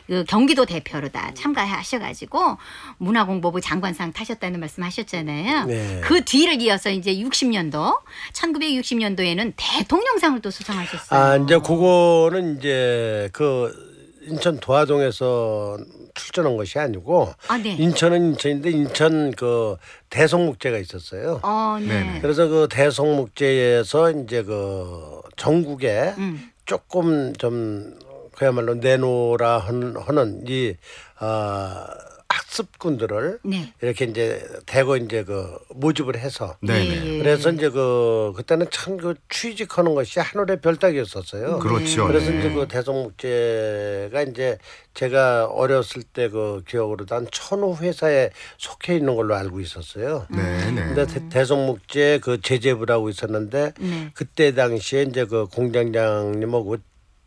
그 경기도 대표로 다 참가하셔가지고 문화공보부 장관상 타셨다는 말씀하셨잖아요. 네. 그 뒤를 이어서 이제 60년도 1960년도에는 대통령상을 또 수상하셨어요. 아 이제 그거는 이제 그 인천 도화동에서 출전한 것이 아니고 아, 네. 인천은 인천인데 인천 그대성목재가 있었어요. 어, 네. 그래서 그대성목재에서 이제 그 전국에 음. 조금 좀 그야말로 내놓으라 하는, 하는 이 어, 학습군들을 네. 이렇게 이제 대거 이제 그 모집을 해서 네, 네. 예, 예. 그래서 이제 그 그때는 참 그 취직하는 것이 하늘의 별따기였었어요. 음, 그렇죠. 그래서 이제 네. 그 대성목재가 이제 제가 어렸을 때 그 기억으로 단 천호 회사에 속해 있는 걸로 알고 있었어요. 네. 네. 근데 대성목재 그 제재부라고 있었는데 네. 그때 당시에 이제 그 공장장님하고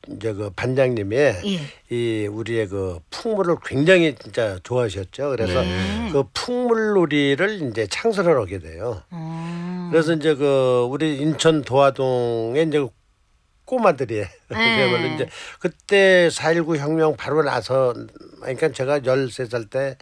이제 그 반장님이 예. 이 우리의 그 풍물을 굉장히 진짜 좋아하셨죠. 그래서 네. 그 풍물놀이를 이제 창설을 하게 돼요. 음. 그래서 이제 그 우리 인천 도화동에 이제 꼬마들이 그러면 네. 이제 그때 4.19 혁명 바로 나서 그러니까 제가 13살 때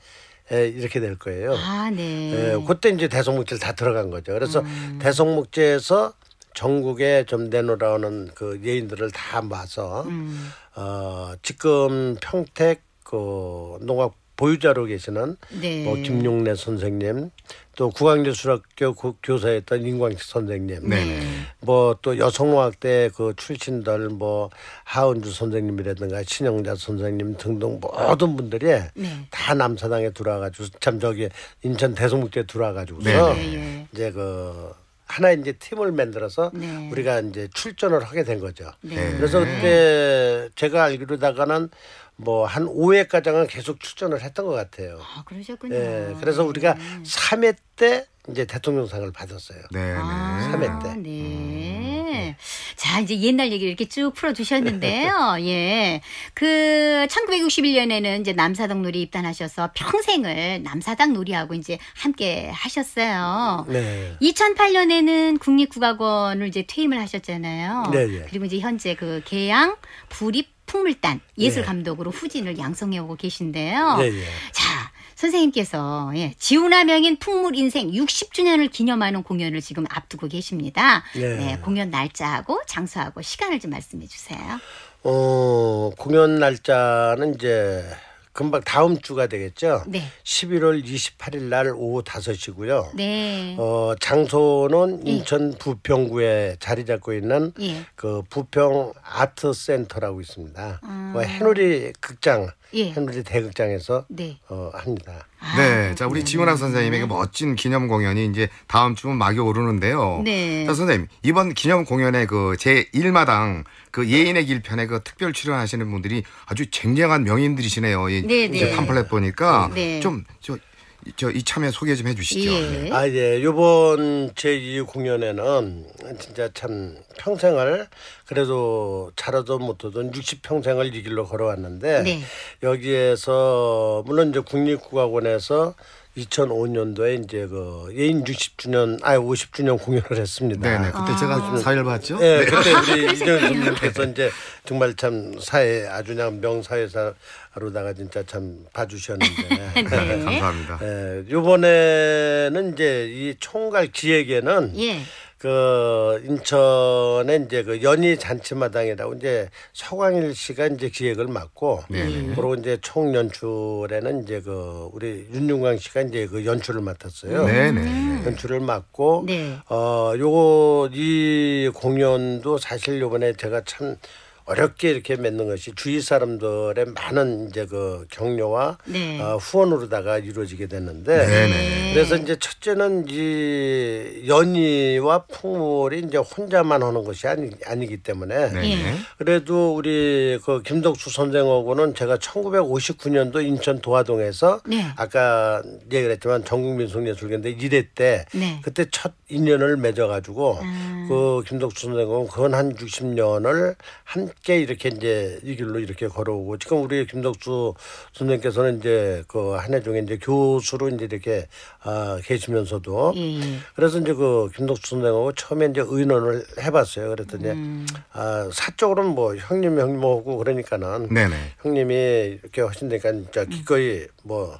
예, 이렇게 될 거예요. 아, 네. 예, 그때 이제 대성목제를 다 들어간 거죠. 그래서 음. 대성목제에서 전국에 좀 내놓으라는 그 예인들을 다 봐서 음. 어 지금 평택 그 농업 보유자로 계시는 네. 뭐 김용래 선생님 또국왕예술학교 교사였던 인광식 선생님 네. 뭐또 여성음학대그 출신들 뭐 하은주 선생님이라든가 신영자 선생님 등등 모든 분들이 네. 다 남사당에 들어와가지고 참 저기 인천 대성목대에 들어와가지고서 네, 네. 네, 이제 그 하나의 이제 팀을 만들어서 네. 우리가 이제 출전을 하게 된 거죠. 네. 네. 그래서 그때 제가 알기로다가는 뭐 한 5회가량은 계속 출전을 했던 것 같아요. 아, 그러셨군요. 예, 그래서 우리가 네. 3회 때 이제 대통령상을 받았어요. 네. 3회 때. 아, 네. 음. 자, 이제 옛날 얘기를 이렇게 쭉 풀어주셨는데요. 예. 그, 1961년에는 이제 남사당 놀이 입단하셔서 평생을 남사당 놀이하고 이제 함께 하셨어요. 네. 2008년에는 국립국악원을 이제 퇴임을 하셨잖아요. 네, 네. 그리고 이제 현재 그 개양, 불입, 풍물단 예술 감독으로 네. 후진을 양성해 오고 계신데요. 네, 네. 자, 선생님께서 예, 지우나 명인 풍물 인생 60주년을 기념하는 공연을 지금 앞두고 계십니다. 네. 네, 공연 날짜하고 장소하고 시간을 좀 말씀해 주세요. 어, 공연 날짜는 이제 금방 다음 주가 되겠죠. 네. 11월 28일 날 오후 5시고요. 네. 어, 장소는 예. 인천 예. 부평구에 자리 잡고 있는 예. 그 부평 아트 센터라고 있습니다. 음. 뭐 해누리 극장, 예. 해누리 대극장에서 네. 어, 합니다. 네. 자, 우리 지문학 선생님에게 그 음. 멋진 기념 공연이 이제 다음 주면 막이 오르는데요. 네. 자, 선생님, 이번 기념 공연의 그 제1마당 그 예인의 길편에 그 특별 출연하시는 분들이 아주 쟁쟁한 명인들이시네요. 이 네, 네. 팜플렛 보니까 네. 좀저 저 이참에 소개 좀 해주시죠. 예. 네. 아, 예. 요번 제2 공연에는 진짜 참 평생을 그래도 잘하든 못하든 60평생을 이 길로 걸어왔는데 네. 여기에서 물론 이제 국립국악원에서 2005년도에 이제 그 예인 60주년 아 50주년 공연을 했습니다. 네네 그때 아. 제가 사회를 봤죠. 네, 네. 그때 우리 이정현 선님께서 이제 정말 참 사회 아주 그냥 명사회사로다가 진짜 참 봐주셨는데 네. 감사합니다. 네, 예, 이번에는 이제 이 총괄 기획에는 예. 그 인천에 이제 그 연희 잔치마당이라고 이제 서광일 씨가 이제 기획을 맡고 네. 그리고 이제 총 연출에는 이제 그 우리 윤중광 씨가 이제 그 연출을 맡았어요. 네, 네. 연출을 맡고 네. 어 요거 이 공연도 사실 요번에 제가 참 어렵게 이렇게 맺는 것이 주위 사람들의 많은 이제 그 격려와 네. 어, 후원으로다가 이루어지게 됐는데 네. 네. 그래서 이제 첫째는 이 연희와 풍물이 이제 혼자만 하는 것이 아니, 아니기 때문에 네. 네. 예. 그래도 우리 그 김덕수 선생하고는 제가 1959년도 인천 도화동에서 네. 아까 얘기했지만 전국민속예술계인데 1회 때 그때 첫 인연을 맺어가지고 음. 그 김덕수 선생하고 그건 한 60년을 한 쉽게 이렇게 이제 이 길로 이렇게 걸어오고 지금 우리 김덕수 선생께서는 이제 그 한해 중에 이제 교수로 이제 이렇게 아 계시면서도 음. 그래서 이제 그 김덕수 선생하고 처음에 이제 의논을 해봤어요. 그랬더니 음. 아 사적으로는 뭐 형님 형님하고 그러니까는 네네. 형님이 이렇게 하신다니까 진짜 기꺼이 뭐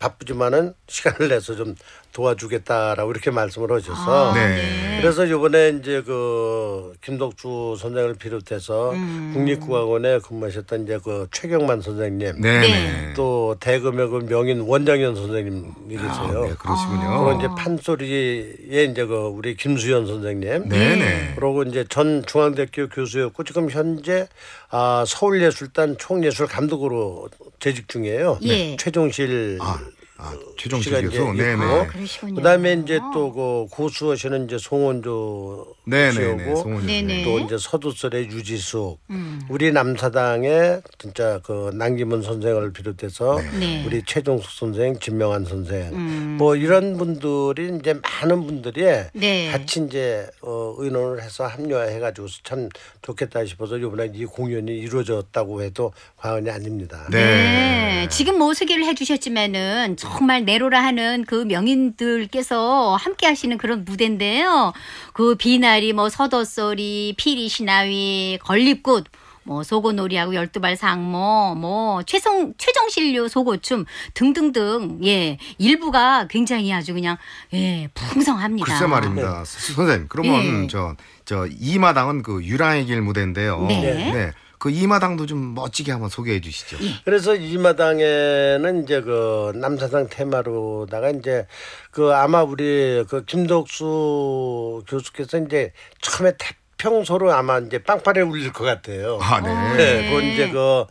바쁘지만은 시간을 내서 좀 도와주겠다라고 이렇게 말씀을 하셔서 아, 네. 그래서 이번에 이제 그 김덕주 선생을 비롯해서 음. 국립국악원에 근무하셨던 이제 그 최경만 선생님 네, 네. 또 대금의 그 명인 원장현 선생님이세요. 계 아, 네, 그러시군요. 그리고 이제 판소리의 이제 그 우리 김수현 선생님. 네네. 그리고 이제 전 중앙대학교 교수였고 지금 현재 아 서울예술단 총예술 감독으로 재직 중이에요. 네. 최종실 아. 아, 최종시간 네네. 그 그다음에 이제 또그 고수하시는 이제 송원조 네네네. 네네. 또 이제 서두설의 유지숙, 음. 우리 남사당의 진짜 그 남기문 선생을 비롯해서 네. 네. 우리 최종숙 선생, 진명환 선생, 음. 뭐 이런 분들이 이제 많은 분들이 네. 같이 이제 어, 의논을 해서 합류해가지고 참 좋겠다 싶어서 이번에 이 공연이 이루어졌다고 해도 과언이 아닙니다. 네. 네. 지금 뭐 소개를 해주셨지만은 정말 내로라 하는 그 명인들께서 함께하시는 그런 무대인데요. 그 비나 이날이 뭐 서도소리, 피리시나위, 걸립꽃뭐 소고놀이하고 열두발 상모, 뭐 최성 최정실료 소고춤 등등등 예 일부가 굉장히 아주 그냥 예 풍성합니다. 글쎄 말입니다, 네. 선생님. 그러면 예. 저저 이마당은 그 유랑의 길 무대인데요. 네. 네. 그 이마당도 좀 멋지게 한번 소개해 주시죠. 예. 그래서 이마당에는 이제 그남사상 테마로다가 이제 그 아마 우리 그 김덕수 교수께서 이제 처음에 태평소로 아마 이제 빵빠레 울릴 것 같아요. 아, 네. 네. 그 이제 그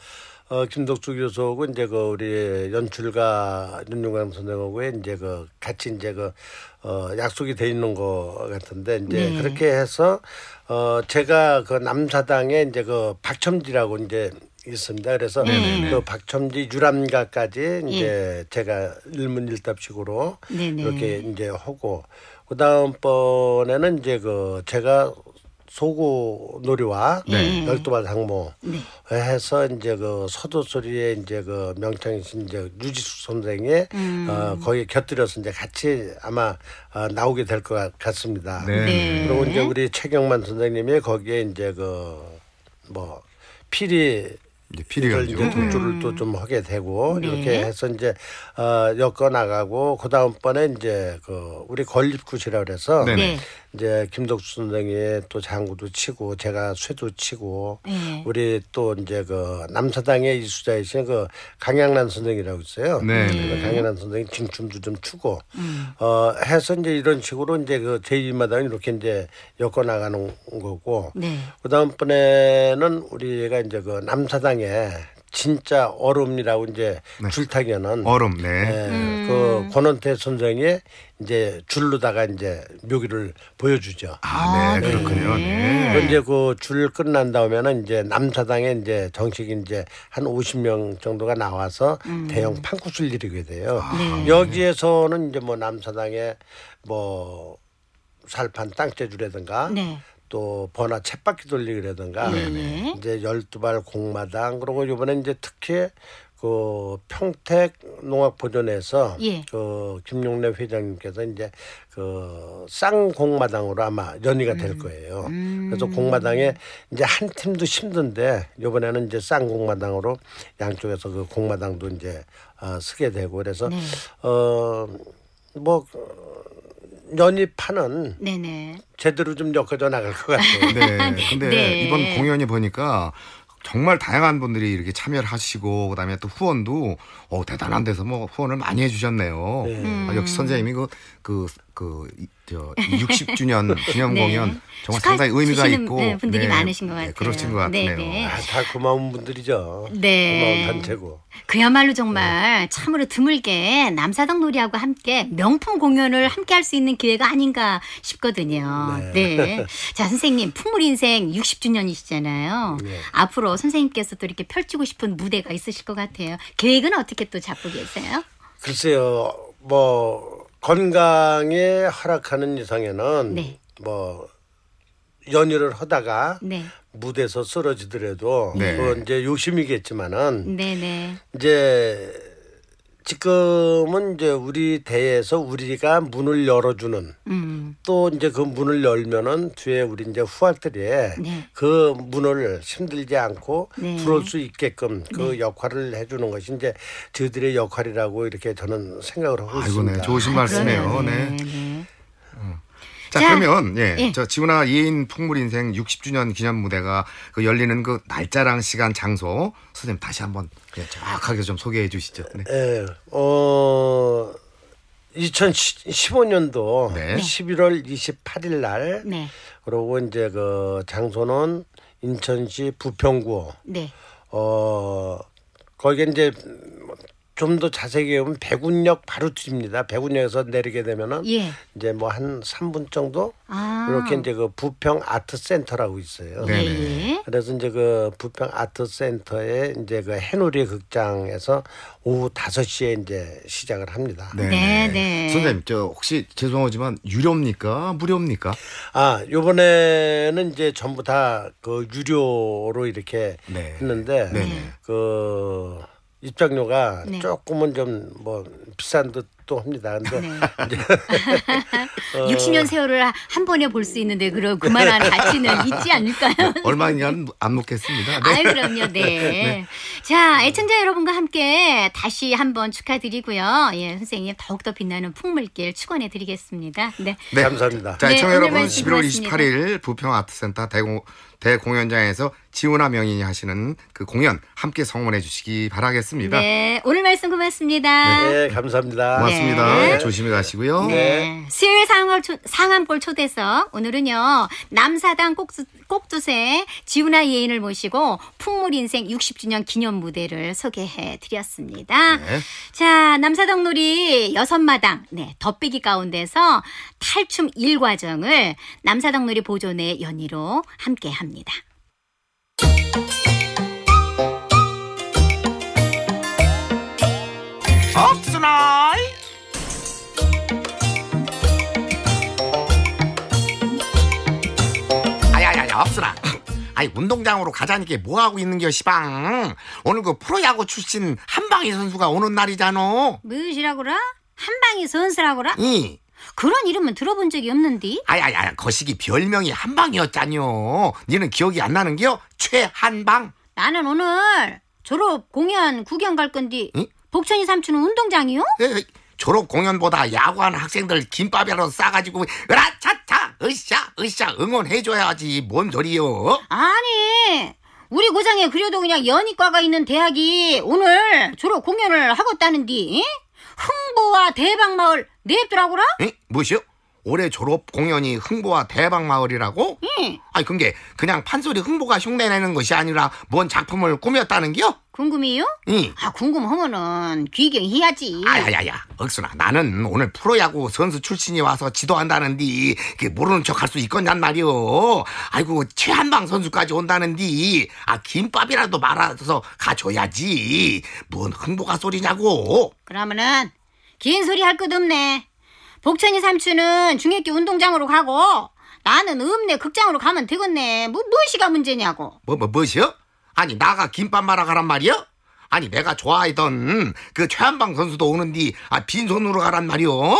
어, 김덕수 교수하고 이제 그 우리 연출가 윤용감 선생하고 이제 그 같이 이제 그 어, 약속이 돼 있는 거 같은데 이제 네. 그렇게 해서 어, 제가 그 남사당에 이제 그 박첨지라고 이제 있습니다. 그래서 네네네. 네, 네. 그 박첨지 유람가까지 이제 예. 제가 일문일답식으로 네 이렇게 네. 이제 하고 그 다음번에는 이제 그 제가 소고 놀이와 네. 열두발 장모 네. 해서 이제 그 서도 소리에 이제 그 명창이신 이제 유지수 선생의 음. 어, 거기 곁들여서 이제 같이 아마 어, 나오게 될 것 같습니다. 네. 네. 그리고 이제 우리 최경만 선생님이 거기에 이제 그뭐 피리 이제 피리가지고 독주를 또좀 음. 하게 되고 네. 이렇게 해서 이제 어, 엮어 나가고 그 다음 번에 이제 그 우리 건립굿시라 그래서 네, 네. 네 이제 김덕수 선생이 또 장구도 치고 제가 쇠도 치고 네. 우리 또 이제 그 남사당의 이수자이신 그 강양란 선생이라고 있어요. 네. 네. 그 강양란 선생이 징춤도좀 추고 음. 어 해서 이제 이런 식으로 이제 그제2마다 이렇게 이제 엮어 나가는 거고 네. 그 다음 번에는 우리가 이제 그 남사당 중에 진짜 얼음이라고 이제 네. 줄타기는 얼음, 네. 예, 음. 그 권원태 선생이 이제 줄로다가 이제 묘기를 보여주죠. 아, 네, 아, 네. 그렇군요. 네. 네. 이제 그줄 끝난 다음에는 이제 남사당에 이제 정식 이제 한 50명 정도가 나와서 음. 대형 판쿠을를 이루게 돼요. 아. 네. 여기에서는 이제 뭐 남사당에 뭐 살판 땅재주라든가 네. 또 번화 챗바퀴 돌리기라든가 네, 네. 이제 열두 발 공마당 그리고 이번에 이제 특히 그 평택 농악 보존에서 예. 그 김용래 회장님께서 이제 그 쌍공마당으로 아마 연이가 될 음. 거예요. 음. 그래서 공마당에 이제 한 팀도 힘든데 이번에는 이제 쌍공마당으로 양쪽에서 그 공마당도 이제 어, 쓰게 되고 그래서 네. 어뭐 연입하는 네네. 제대로 좀 엮어져 나갈 것 같아요. 네. 근데 네. 이번 공연이 보니까 정말 다양한 분들이 이렇게 참여를 하시고 그다음에 또 후원도 어 대단한 데서 뭐 후원을 많이 해주셨네요. 네. 음. 아, 역시 선생님이 그, 그 그저 60주년 기념 네. 공연 정말 상당히 의미가 있고 네, 분들이 네, 많으신 것 네, 같아요. 그러신 것 네, 같네요. 아, 다 고마운 분들이죠. 네. 고마운 단체고. 그야말로 정말 참으로 드물게 남사당 놀이하고 함께 명품 공연을 함께 할 수 있는 기회가 아닌가 싶거든요. 네. 자 선생님 풍물 인생 60주년이시잖아요. 앞으로 선생님께서 또 이렇게 펼치고 싶은 무대가 있으실 것 같아요. 계획은 어떻게 또 잡고 계세요? 글쎄요. 뭐 건강에 허락하는 이상에는 네. 뭐 연유를 하다가 네. 무대에서 쓰러지더라도 네. 그건 이제 욕심이겠지만은 네, 네. 이제 지금은 이제 우리 대에서 우리가 문을 열어주는 음. 또 이제 그 문을 열면은 뒤에 우리 이제 후학들이 네. 그 문을 힘들지 않고 네. 들어올 수 있게끔 그 네. 역할을 해주는 것이 이제 저들의 역할이라고 이렇게 저는 생각을 하고 아이고, 네. 있습니다. 아이고, 네, 좋으신 말씀이에요. 네. 네, 네. 자, 자 그러면 예, 예. 저 지훈아 2인 풍물 인생 60주년 기념 무대가 그 열리는 그 날짜랑 시간 장소 선생님 다시 한번 예, 정확하게 좀 소개해 주시죠. 네. 예. 어 2015년도 네. 11월 28일 날 네. 그리고 이제 그 장소는 인천시 부평구. 네. 어 거기 이제 좀더 자세히 보면 백운역 바로 뒤입니다. 백운역에서 내리게 되면은 예. 이제 뭐 한 3분 정도 아. 이렇게 이제 그 부평 아트 센터라고 있어요. 네, 네. 네, 네 그래서 이제 그 부평 아트 센터에 이제 그 해누리 극장에서 오후 5시에 이제 시작을 합니다. 네네. 선생님, 저 혹시 죄송하지만 유료입니까? 무료입니까? 아, 요번에는 이제 전부 다 그 유료로 이렇게 네. 했는데 그 입장료가 네. 조금은 좀 뭐 비싼 듯도 합니다. 근데 네. 어, 60년 세월을 한 번에 볼 수 있는데 그런 그만한 가치는 있지 않을까요? 뭐 얼마냐는 안 묻겠습니다. 네. 아유 그럼요. 네. 네. 자 애청자 여러분과 함께 다시 한 번 축하드리고요. 예 선생님 더욱더 빛나는 풍물길 축원해드리겠습니다. 네. 네. 감사합니다. 자 네, 애청자 여러분 11월 28일 부평아트센터 대공 대공연장에서 지훈아 명인이 하시는 그 공연 함께 성원해 주시기 바라겠습니다. 네, 오늘 말씀 고맙습니다. 네, 네 감사합니다. 고맙습니다. 네. 네. 조심히 가시고요. 네. 네. 수요일 상암 초, 상암골 초대석 오늘은요 남사당 꼭두, 꼭두새 지훈아 예인을 모시고 풍물 인생 60주년 기념 무대를 소개해 드렸습니다. 네. 자, 남사당 놀이 여섯 마당 네 덧배기 가운데서 탈춤 1과정을 남사당 놀이 보존의 연의로 함께 합니다. 합니다. 없으나 아야야야 없으나 아이 운동장으로 가자니까 뭐하고 있는 겨 시방 오늘 그 프로야구 출신 한방희 선수가 오는 날이잖아 무엇이라고라? 한방이 선수라고라? 이 그런 이름은 들어본 적이 없는데 아야야, 거시기 별명이 한방이었잖요. 니는 기억이 안 나는겨? 최한방. 나는 오늘 졸업 공연 구경 갈 건디. 응? 복천이 삼촌은 운동장이요? 에이, 졸업 공연보다 야구하는 학생들 김밥이라도 싸가지고 으라차차 으쌰 으쌰 응원해줘야지 뭔 소리요? 아니 우리 고장에 그려도 그냥 연희과가 있는 대학이 오늘 졸업 공연을 하고 있다는디 흥부와 대박마을 냅두라고라? 에? 무엇이요? 올해 졸업 공연이 흥보와 대박마을이라고? 응. 아니 그게 그냥 판소리 흥보가 흉내내는 것이 아니라 뭔 작품을 꾸몄다는겨? 궁금해요? 응. 아 궁금하면은 귀경해야지. 아야야야, 억순아 나는 오늘 프로야구 선수 출신이 와서 지도한다는디 그 모르는 척 할 수 있겠냔 말이오. 아이고 최한방 선수까지 온다는디 아 김밥이라도 말아서 가줘야지. 뭔 흥보가 소리냐고? 그러면은 긴 소리 할 것 없네. 복천이 삼촌은 중학교 운동장으로 가고 나는 읍내 극장으로 가면 되겠네. 뭐 무엇이가 문제냐고. 뭐뭐 뭐, 뭐시여? 아니 나가 김밥 말아 가란 말이여? 아니 내가 좋아하던 그 최한방 선수도 오는디 아 빈손으로 가란 말이오.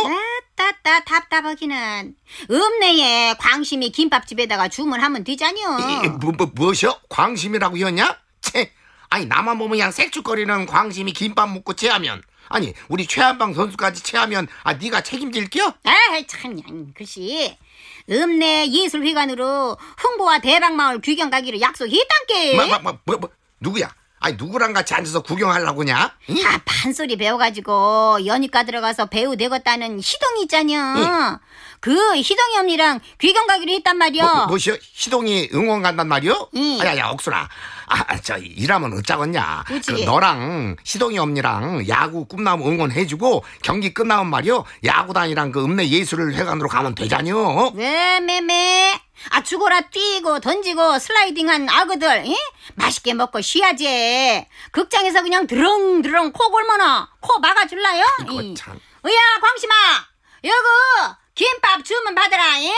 따따 답답하기는 읍내에 광심이 김밥집에다가 주문하면 되잖여. 뭐, 뭐, 무엇이요? 광심이라고 이었냐? 채, 아니 나만 보면 그냥 색죽거리는 광심이 김밥 먹고 채하면 아니 우리 최한방 선수까지 체하면 아 네가 책임질게요? 아이 참 양, 글씨 읍내 예술회관으로 흥보와 대방마을 구경 가기로 약속했단께 막막뭐 뭐 뭐, 뭐, 뭐, 누구야? 아니 누구랑 같이 앉아서 구경하려고냐? 응? 아반소리 배워가지고 연희과 들어가서 배우 되겠다는 희동이 있잖여 응. 그 희동이 언니랑 귀경 가기로 했단 말이여 뭐, 뭐, 시여 희동이 응원 간단 말이여? 응. 아야야 억수라 아, 아, 저 일하면 어쩌겠냐. 그 너랑 시동이 언니랑 야구 꿈나무 응원해주고 경기 끝나면 말이요 야구단이랑 그 읍내 예술을 회관으로 가면 되잖요. 왜 매매? 아 죽어라 뛰고 던지고 슬라이딩한 아그들 에? 맛있게 먹고 쉬야지. 극장에서 그냥 드렁드렁 코 골머나 코 막아줄라요? 이거 참. 으야 광심아 여기 김밥 주문 받으라. 에?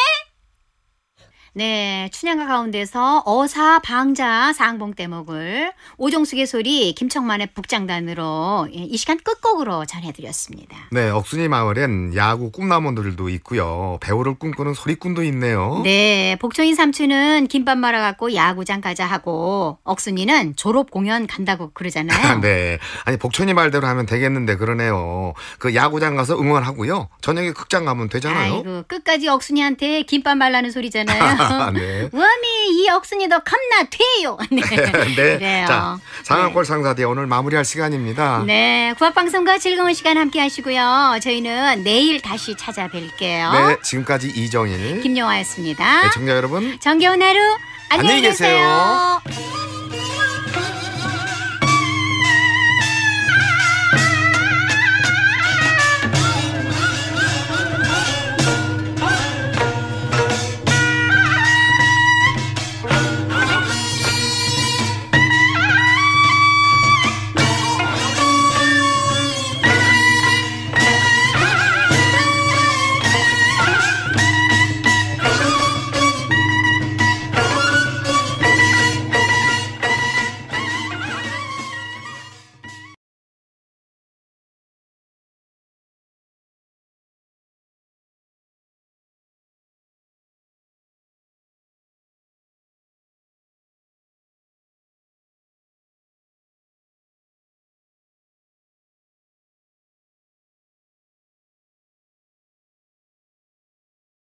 네, 춘향가 가운데서 어사방자 상봉 대목을 오종숙의 소리 김청만의 북장단으로 예, 이 시간 끝곡으로 전해드렸습니다. 네, 억순이 마을엔 야구 꿈나무들도 있고요. 배우를 꿈꾸는 소리꾼도 있네요. 네, 복촌인 삼촌은 김밥 말아갖고 야구장 가자 하고 억순이는 졸업 공연 간다고 그러잖아요. 네, 아니 복촌이 말대로 하면 되겠는데 그러네요. 그 야구장 가서 응원하고요. 저녁에 극장 가면 되잖아요. 아이고, 끝까지 억순이한테 김밥 말라는 소리잖아요. 아, 네. 음이 이 억순이도 겁나 돼요. 네. 네. 그래요. 자, 상한골 네. 상사대 오늘 마무리할 시간입니다. 네. 구합방송과 즐거운 시간 함께 하시고요. 저희는 내일 다시 찾아뵐게요. 네. 지금까지 이정일. 김용화였습니다. 네, 청자 여러분. 정겨운 하루. 안녕히, 계세요. 계세요.